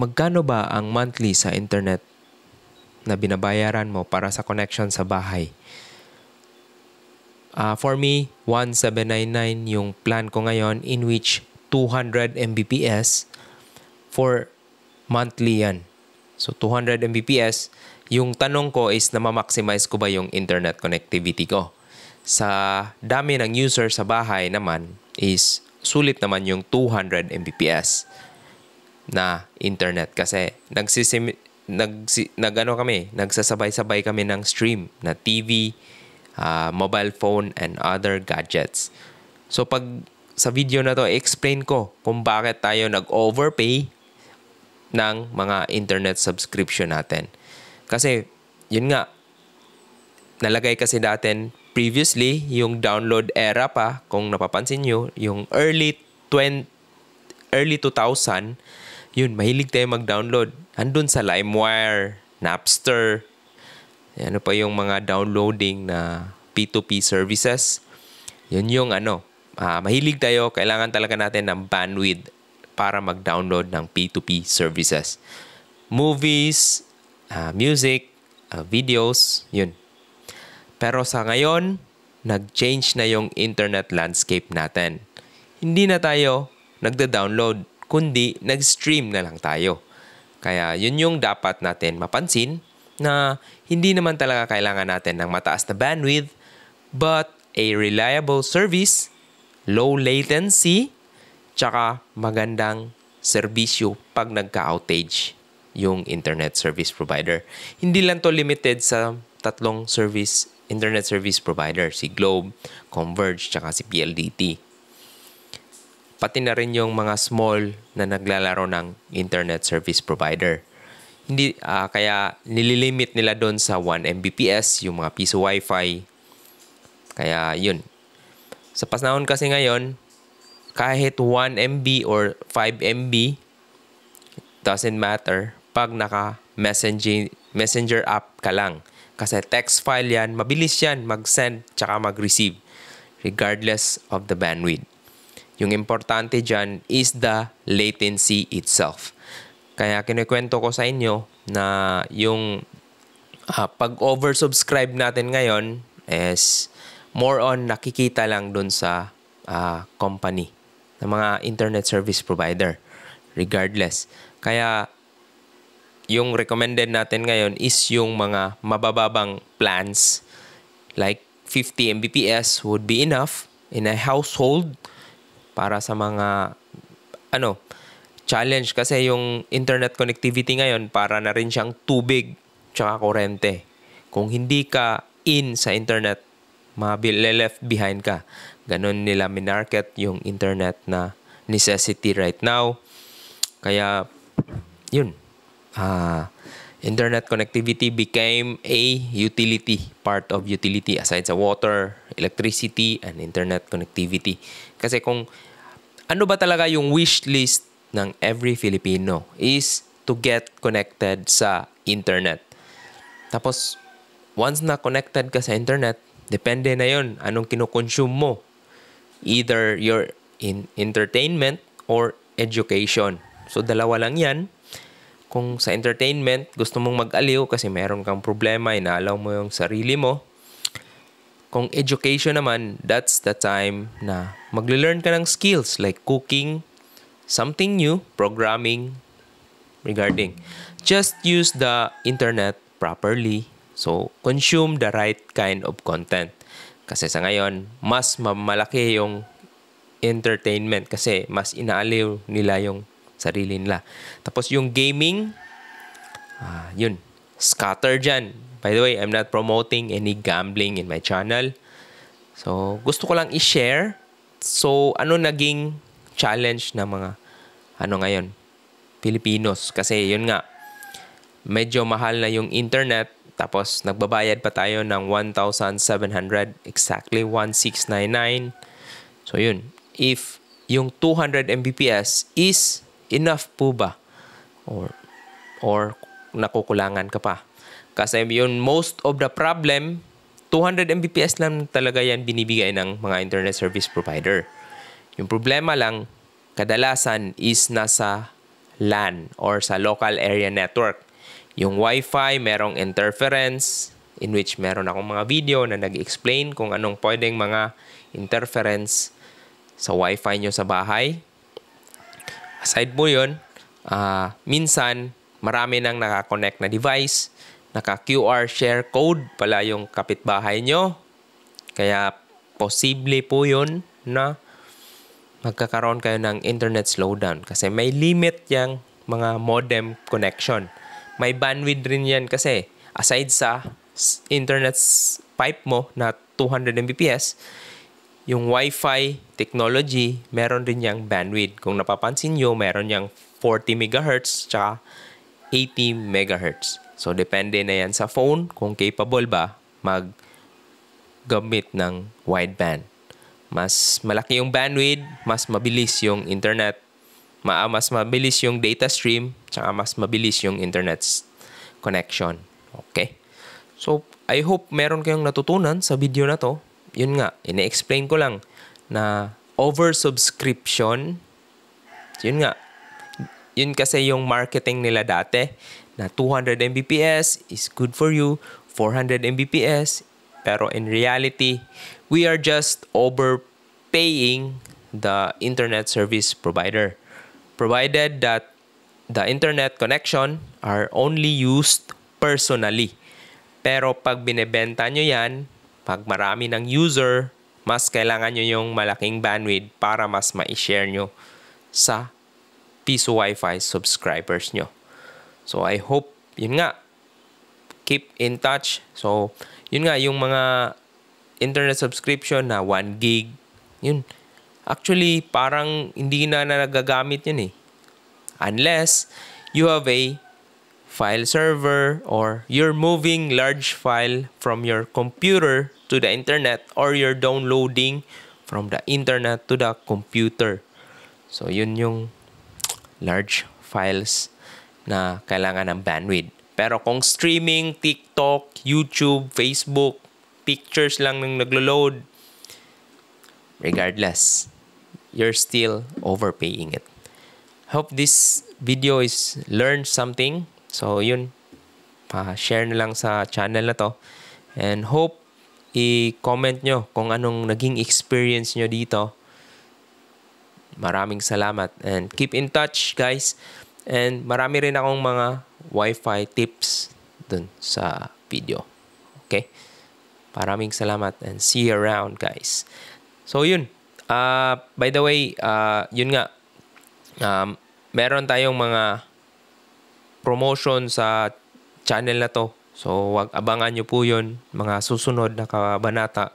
Magkano ba ang monthly sa internet na binabayaran mo para sa connection sa bahay? Uh, for me, 1799 yung plan ko ngayon in which 200 Mbps for monthly yan. So 200 Mbps, yung tanong ko is na ma-maximize ko ba yung internet connectivity ko. Sa dami ng user sa bahay naman is sulit naman yung 200 Mbps na internet kasi nagsisim nagsi, nagano kami, nagsasabay-sabay kami ng stream na TV, uh, ah, mobile phone and other gadgets. So pag sa video na to, explain ko kung bakit tayo nag-overpay ng mga internet subscription natin. Kasi yun nga nalagay kasi natin previously yung download era pa kung napapansin niyo yung early 20 early 2000 yun, mahilig tayo mag-download. Andun sa LimeWire, Napster, eh, ano pa yung mga downloading na P2P services. Yun yung ano, uh, mahilig tayo, kailangan talaga natin ng bandwidth para mag-download ng P2P services. Movies, uh, music, uh, videos, yun. Pero sa ngayon, nag-change na yung internet landscape natin. Hindi na tayo nagda-download kundi nag-stream na lang tayo. Kaya yun yung dapat natin mapansin na hindi naman talaga kailangan natin ng mataas na bandwidth but a reliable service, low latency, tsaka magandang serbisyo pag nagka-outage yung internet service provider. Hindi lang to limited sa tatlong service internet service provider, si Globe, Converge, tsaka si PLDT pati na rin yung mga small na naglalaro ng internet service provider. Hindi uh, kaya nililimit nila doon sa 1 Mbps yung mga piso wifi. Kaya yun. Sa panahon kasi ngayon, kahit 1 MB or 5 MB doesn't matter pag naka messaging messenger app ka lang. Kasi text file yan, mabilis yan mag-send tsaka mag-receive regardless of the bandwidth. Yung importante dyan is the latency itself. Kaya kinukwento ko sa inyo na yung uh, ah, pag oversubscribe natin ngayon is more on nakikita lang dun sa uh, company ng mga internet service provider regardless. Kaya yung recommended natin ngayon is yung mga mabababang plans like 50 Mbps would be enough in a household para sa mga ano challenge kasi yung internet connectivity ngayon para na rin siyang tubig tsaka kurente. Kung hindi ka in sa internet, left behind ka. Ganon nila minarket yung internet na necessity right now. Kaya, yun. Uh, internet connectivity became a utility, part of utility aside sa water, electricity and internet connectivity. Kasi kung ano ba talaga yung wish list ng every Filipino is to get connected sa internet. Tapos, once na connected ka sa internet, depende na yon anong kinokonsume mo. Either you're in entertainment or education. So, dalawa lang yan. Kung sa entertainment, gusto mong mag-aliw kasi meron kang problema, inaalaw mo yung sarili mo. Kung education naman, that's the time na magle-learn ka ng skills like cooking, something new, programming, regarding. Just use the internet properly. So, consume the right kind of content. Kasi sa ngayon, mas malaki yung entertainment kasi mas inaaliw nila yung sarili nila. Tapos yung gaming, ah, yun, scatter dyan By the way, I'm not promoting any gambling in my channel. So, gusto ko lang i-share. So, ano naging challenge ng mga ano ngayon? Pilipinos. Kasi yun nga, medyo mahal na yung internet. Tapos, nagbabayad pa tayo ng 1,700. Exactly 1,699. So, yun. If yung 200 Mbps is enough po ba? Or, or nakukulangan ka pa? Kasi yun, most of the problem, 200 Mbps lang talaga yan binibigay ng mga internet service provider. Yung problema lang, kadalasan is nasa LAN or sa local area network. Yung Wi-Fi, merong interference, in which meron akong mga video na nag-explain kung anong pwedeng mga interference sa Wi-Fi nyo sa bahay. Aside mo yun, uh, minsan marami nang nakakonect na device naka-QR share code pala yung kapitbahay nyo. Kaya posible po yun na magkakaroon kayo ng internet slowdown kasi may limit yang mga modem connection. May bandwidth rin yan kasi aside sa internet pipe mo na 200 Mbps, yung Wi-Fi technology, meron din yung bandwidth. Kung napapansin nyo, meron yung 40 MHz at 80 MHz. So, depende na yan sa phone kung capable ba mag gamit ng wideband. Mas malaki yung bandwidth, mas mabilis yung internet, ma ah, mas mabilis yung data stream, tsaka mas mabilis yung internet connection. Okay? So, I hope meron kayong natutunan sa video na to. Yun nga, ine-explain ko lang na oversubscription, yun nga, yun kasi yung marketing nila dati na 200 Mbps is good for you, 400 Mbps, pero in reality, we are just overpaying the internet service provider. Provided that the internet connection are only used personally. Pero pag binebenta nyo yan, pag marami ng user, mas kailangan nyo yung malaking bandwidth para mas ma-share nyo sa piso wifi subscribers nyo. So I hope, yun nga, keep in touch. So, yun nga, yung mga internet subscription na 1 gig, yun. Actually, parang hindi na, na nagagamit yun eh. Unless you have a file server or you're moving large file from your computer to the internet or you're downloading from the internet to the computer. So, yun yung large files na kailangan ng bandwidth. Pero kung streaming, TikTok, YouTube, Facebook, pictures lang nang naglo-load, regardless, you're still overpaying it. Hope this video is learned something. So, yun. Pa-share na lang sa channel na to. And hope i-comment nyo kung anong naging experience nyo dito. Maraming salamat. And keep in touch, guys. And marami rin akong mga Wi-Fi tips dun sa video. Okay? Maraming salamat and see you around guys. So yun. Uh, by the way, uh, yun nga. Um, meron tayong mga promotion sa channel na to. So wag abangan nyo po yun mga susunod na kabanata